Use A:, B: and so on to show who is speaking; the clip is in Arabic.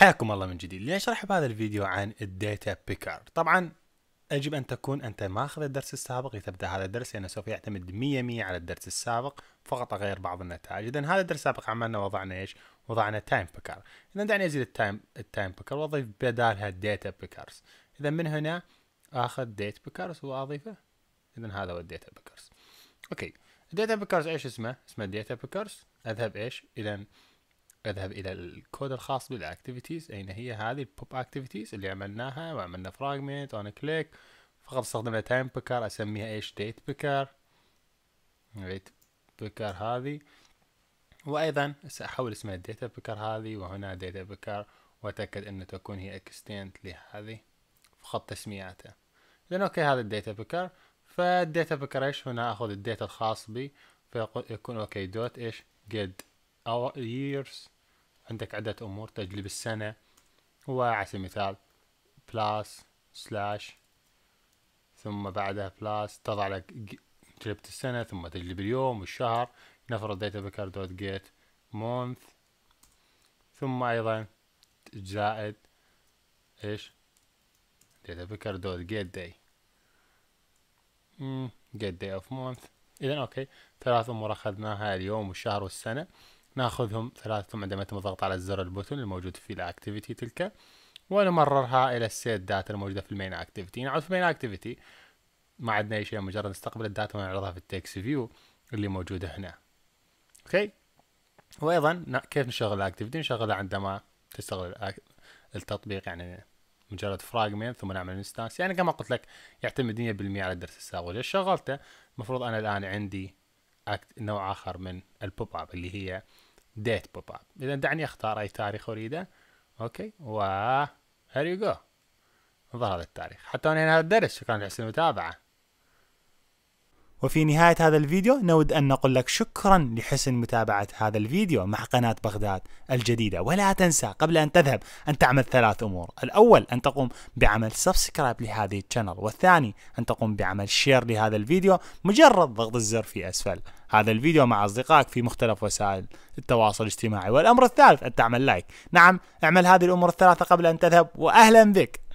A: حياكم الله من جديد اشرح بهذا الفيديو عن الداتا بيكر طبعا يجب ان تكون انت ماخذ الدرس السابق لتبدا هذا الدرس لانه سوف يعتمد 100% على الدرس السابق فقط غير بعض النتائج اذا هذا الدرس السابق عملنا وضعنا ايش وضعنا تايم بيكر اذا دعني ازيد التايم التايم بيكر واضيف بدالها داتا بيكرز اذا من هنا اخذ ديت بيكرز واضيفه اذا هذا هو الداتا بيكرز اوكي الداتا بيكرز ايش اسمه اسمه داتا بيكرز اذهب ايش اذا اذهب الى الكود الخاص بالاكتيفيتيز اين هي هذه البوب اكتيفيتيز اللي عملناها وعملنا فراجمنت اون كليك فقط استخدمنا تايم بيكر اسميها ايش ديت بيكر ديت بيكر هذه وايضا ساحول اسمها الديتا بيكر هذه وهنا ديتا بيكر واتاكد ان تكون هي اكستنت لهذه في خط تسمياتها اذا اوكي هذا الديتا بيكر فالديتا بيكر ايش هنا اخذ الديتا الخاص بي فيكون اوكي دوت ايش جيت years عندك عدة أمور تجلب السنة على سبيل المثال plus slash ثم بعدها plus تضع لك جلبت السنة ثم تجلب اليوم والشهر نفرض داتا بكر دوت جيت month ثم أيضا زائد إيش داتا بكر دوت جيت day get day of month إذا أوكي ثلاث أمور أخذناها اليوم والشهر والسنة ناخذهم ثلاثتهم عندما يتم الضغط على الزر البوتون الموجود في الاكتيفيتي تلك ونمررها الى السيت داتا الموجوده في المين اكتيفيتي نعود في المين اكتيفيتي ما عندنا اي شيء مجرد نستقبل الداتا ونعرضها في التكست فيو اللي موجوده هنا اوكي وايضا كيف نشغل الاكتيفيتي نشغلها عندما تستغل التطبيق يعني مجرد فراجمنت ثم نعمل انستانس يعني كما قلت لك يعتمد 100% على الدرس السابق اذا شغلته المفروض انا الان عندي أكت نوع آخر من البوب أب اللي هي ديت بوب أب إذا دعني أختار أي تاريخ أريده أوكي و هير يو جو انظر هذا التاريخ حتى أنا هنا الدرس شكرا لحسن المتابعة وفي نهاية هذا الفيديو نود أن نقول لك شكرا لحسن متابعة هذا الفيديو مع قناة بغداد الجديدة ولا تنسى قبل أن تذهب أن تعمل ثلاث أمور الأول أن تقوم بعمل سبسكرايب لهذه الشانل والثاني أن تقوم بعمل شير لهذا الفيديو مجرد ضغط الزر في أسفل هذا الفيديو مع أصدقائك في مختلف وسائل التواصل الاجتماعي والأمر الثالث أن تعمل لايك نعم اعمل هذه الأمور الثلاثة قبل أن تذهب وأهلا بك